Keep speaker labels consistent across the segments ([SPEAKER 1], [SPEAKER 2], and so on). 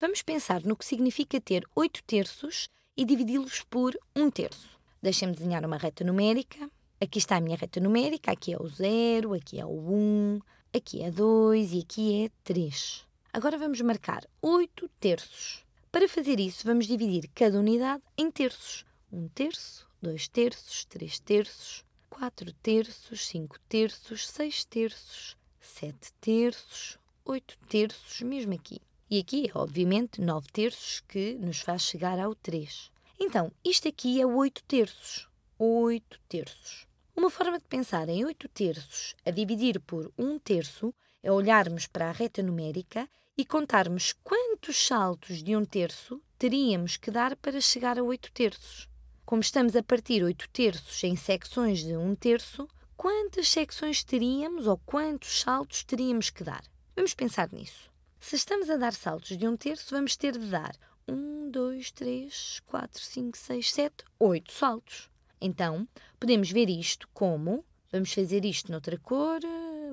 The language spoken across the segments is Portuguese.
[SPEAKER 1] Vamos pensar no que significa ter 8 terços e dividi-los por 1 terço. Deixem-me desenhar uma reta numérica. Aqui está a minha reta numérica, aqui é o 0, aqui é o 1, aqui é 2 e aqui é 3. Agora vamos marcar 8 terços. Para fazer isso, vamos dividir cada unidade em terços. 1 terço, 2 terços, 3 terços, 4 terços, 5 terços, 6 terços, 7 terços, 8 terços, mesmo aqui. E aqui, obviamente, 9 terços que nos faz chegar ao 3. Então, isto aqui é 8 terços. 8 terços. Uma forma de pensar em 8 terços a dividir por 1 terço é olharmos para a reta numérica e contarmos quantos saltos de 1 terço teríamos que dar para chegar a 8 terços. Como estamos a partir 8 terços em secções de 1 terço, quantas secções teríamos ou quantos saltos teríamos que dar? Vamos pensar nisso. Se estamos a dar saltos de um terço, vamos ter de dar 1, 2, 3, 4, 5, 6, 7, 8 saltos. Então, podemos ver isto como vamos fazer isto noutra cor,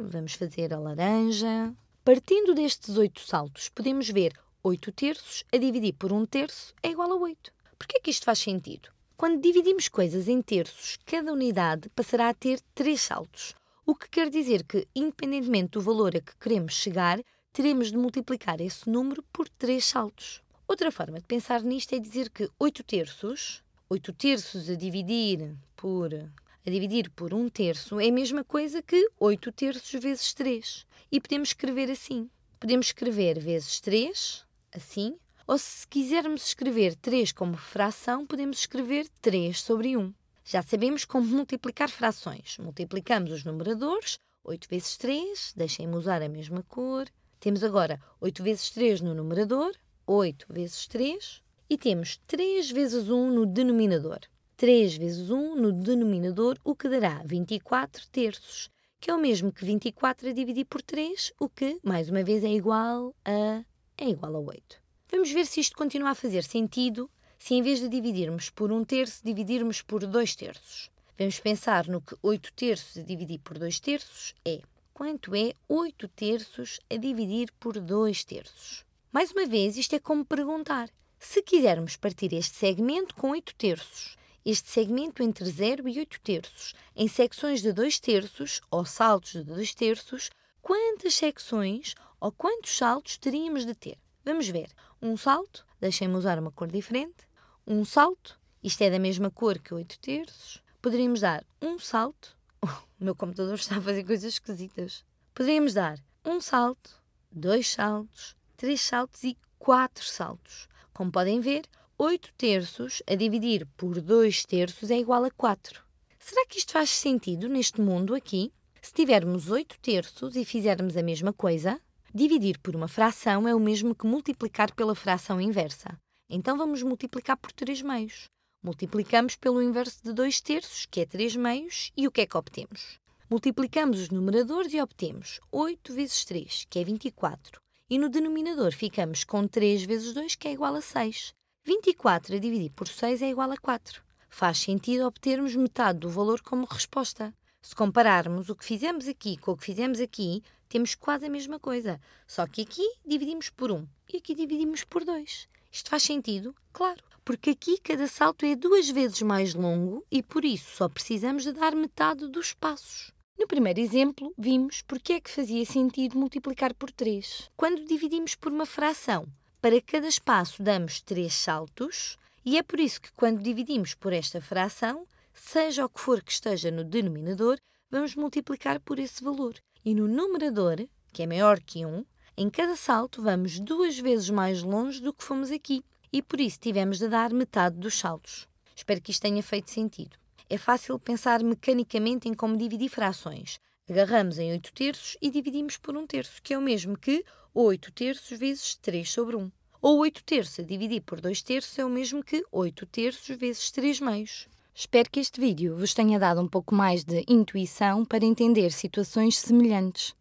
[SPEAKER 1] vamos fazer a laranja. Partindo destes 8 saltos, podemos ver 8 terços a dividir por 1 terço é igual a 8. Por que é que isto faz sentido? Quando dividimos coisas em terços, cada unidade passará a ter 3 saltos, o que quer dizer que, independentemente do valor a que queremos chegar, teremos de multiplicar esse número por 3 saltos. Outra forma de pensar nisto é dizer que 8 terços, 8 terços a dividir por a dividir por 1 terço é a mesma coisa que 8 terços vezes 3. E podemos escrever assim. Podemos escrever vezes 3, assim, ou se quisermos escrever 3 como fração, podemos escrever 3 sobre 1. Já sabemos como multiplicar frações. Multiplicamos os numeradores, 8 vezes 3, deixem-me usar a mesma cor, temos agora 8 vezes 3 no numerador, 8 vezes 3, e temos 3 vezes 1 no denominador. 3 vezes 1 no denominador, o que dará 24 terços, que é o mesmo que 24 a dividir por 3, o que, mais uma vez, é igual a, é igual a 8. Vamos ver se isto continua a fazer sentido se em vez de dividirmos por 1 terço, dividirmos por 2 terços. Vamos pensar no que 8 terços a dividir por 2 terços é quanto é 8 terços a dividir por 2 terços. Mais uma vez, isto é como perguntar. Se quisermos partir este segmento com 8 terços, este segmento entre 0 e 8 terços, em secções de 2 terços ou saltos de 2 terços, quantas secções ou quantos saltos teríamos de ter? Vamos ver. Um salto, deixem-me usar uma cor diferente. Um salto, isto é da mesma cor que 8 terços. Poderíamos dar um salto, o meu computador está a fazer coisas esquisitas. Poderíamos dar um salto, dois saltos, três saltos e quatro saltos. Como podem ver, 8 terços a dividir por 2 terços é igual a 4. Será que isto faz sentido neste mundo aqui? Se tivermos 8 terços e fizermos a mesma coisa, dividir por uma fração é o mesmo que multiplicar pela fração inversa. Então vamos multiplicar por 3 meios. Multiplicamos pelo inverso de 2 terços, que é 3 meios, e o que é que obtemos? Multiplicamos os numeradores e obtemos 8 vezes 3, que é 24. E no denominador ficamos com 3 vezes 2, que é igual a 6. 24 a dividir por 6 é igual a 4. Faz sentido obtermos metade do valor como resposta. Se compararmos o que fizemos aqui com o que fizemos aqui, temos quase a mesma coisa, só que aqui dividimos por 1 e aqui dividimos por 2. Isto faz sentido? Claro porque aqui cada salto é duas vezes mais longo e por isso só precisamos de dar metade dos passos. No primeiro exemplo, vimos porque é que fazia sentido multiplicar por 3. Quando dividimos por uma fração, para cada espaço damos 3 saltos, e é por isso que quando dividimos por esta fração, seja o que for que esteja no denominador, vamos multiplicar por esse valor. E no numerador, que é maior que 1, em cada salto vamos duas vezes mais longe do que fomos aqui e por isso tivemos de dar metade dos saldos. Espero que isto tenha feito sentido. É fácil pensar mecanicamente em como dividir frações. Agarramos em 8 terços e dividimos por 1 terço, que é o mesmo que 8 terços vezes 3 sobre 1. Ou 8 terços dividido por 2 terços é o mesmo que 8 terços vezes 3 meios. Espero que este vídeo vos tenha dado um pouco mais de intuição para entender situações semelhantes.